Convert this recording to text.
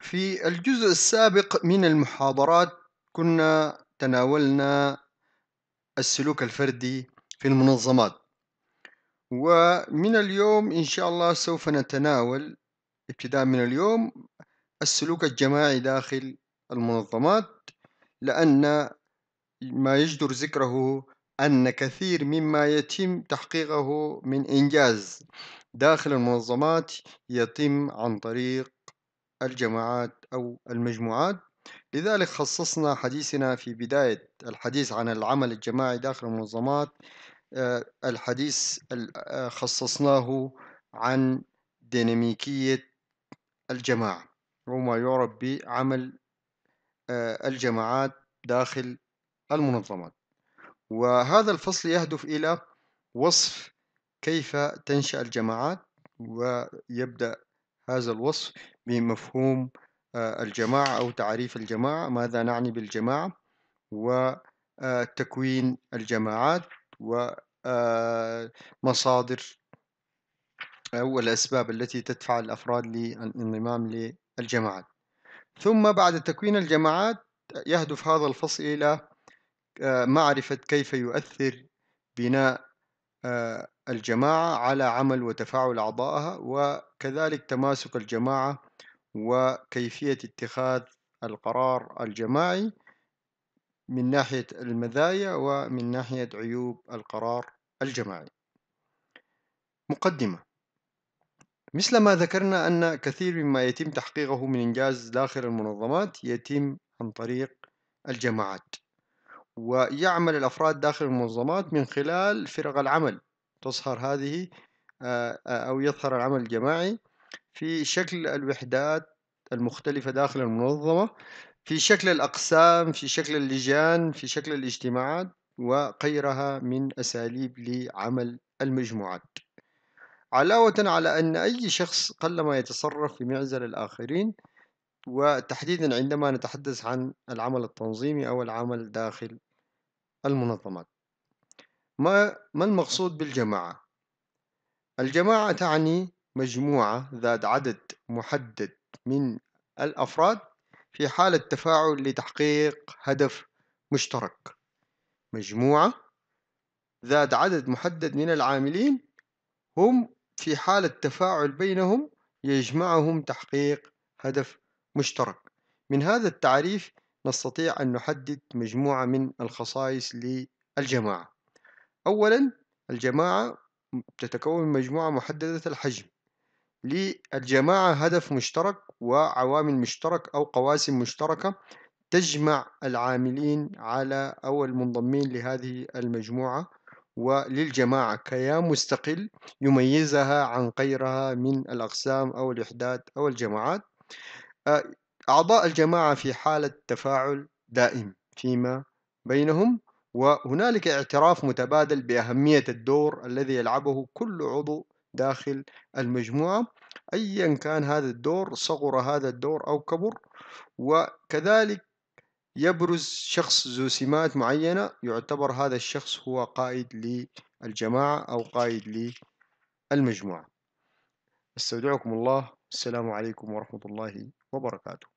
في الجزء السابق من المحاضرات كنا تناولنا السلوك الفردي في المنظمات ومن اليوم إن شاء الله سوف نتناول ابتداء من اليوم السلوك الجماعي داخل المنظمات لأن ما يجدر ذكره أن كثير مما يتم تحقيقه من إنجاز داخل المنظمات يتم عن طريق الجماعات أو المجموعات لذلك خصصنا حديثنا في بداية الحديث عن العمل الجماعي داخل المنظمات آه، الحديث آه، خصصناه عن ديناميكية الجماعة وما يعرف بعمل آه، الجماعات داخل المنظمات وهذا الفصل يهدف إلى وصف كيف تنشأ الجماعات ويبدأ هذا الوصف بمفهوم آه، الجماعة أو تعريف الجماعة ماذا نعني بالجماعة وتكوين آه، الجماعات ومصادر آه، أو الأسباب التي تدفع الأفراد للانضمام للجماعات ثم بعد تكوين الجماعات يهدف هذا الفصل إلى معرفة كيف يؤثر بناء آه، الجماعة على عمل وتفاعل أعضائها وكذلك تماسك الجماعة وكيفية اتخاذ القرار الجماعي من ناحية المزايا ومن ناحية عيوب القرار الجماعي مقدمة مثلما ذكرنا أن كثير مما يتم تحقيقه من إنجاز داخل المنظمات يتم عن طريق الجماعات ويعمل الأفراد داخل المنظمات من خلال فرق العمل تظهر هذه أو يظهر العمل الجماعي في شكل الوحدات المختلفة داخل المنظمة في شكل الأقسام في شكل اللجان في شكل الاجتماعات وغيرها من أساليب لعمل المجموعات علاوة على أن أي شخص قلما يتصرف في معزل الآخرين وتحديدا عندما نتحدث عن العمل التنظيمي أو العمل داخل المنظمات ما, ما المقصود بالجماعة؟ الجماعة تعني مجموعة ذات عدد محدد من الأفراد في حالة تفاعل لتحقيق هدف مشترك مجموعة ذات عدد محدد من العاملين هم في حالة تفاعل بينهم يجمعهم تحقيق هدف مشترك من هذا التعريف نستطيع أن نحدد مجموعة من الخصائص للجماعة أولا الجماعة تتكون من مجموعة محددة الحجم للجماعة هدف مشترك وعوامل مشترك أو قواسم مشتركة تجمع العاملين على أو المنضمين لهذه المجموعة وللجماعة كيان مستقل يميزها عن غيرها من الأقسام أو الوحدات أو الجماعات آه، أعضاء الجماعة في حالة تفاعل دائم فيما بينهم وهنالك اعتراف متبادل بأهمية الدور الذي يلعبه كل عضو داخل المجموعة أيا كان هذا الدور صغر هذا الدور أو كبر وكذلك يبرز شخص ذو سمات معينة يعتبر هذا الشخص هو قائد للجماعة أو قائد للمجموعة استودعكم الله السلام عليكم ورحمة الله وبركاته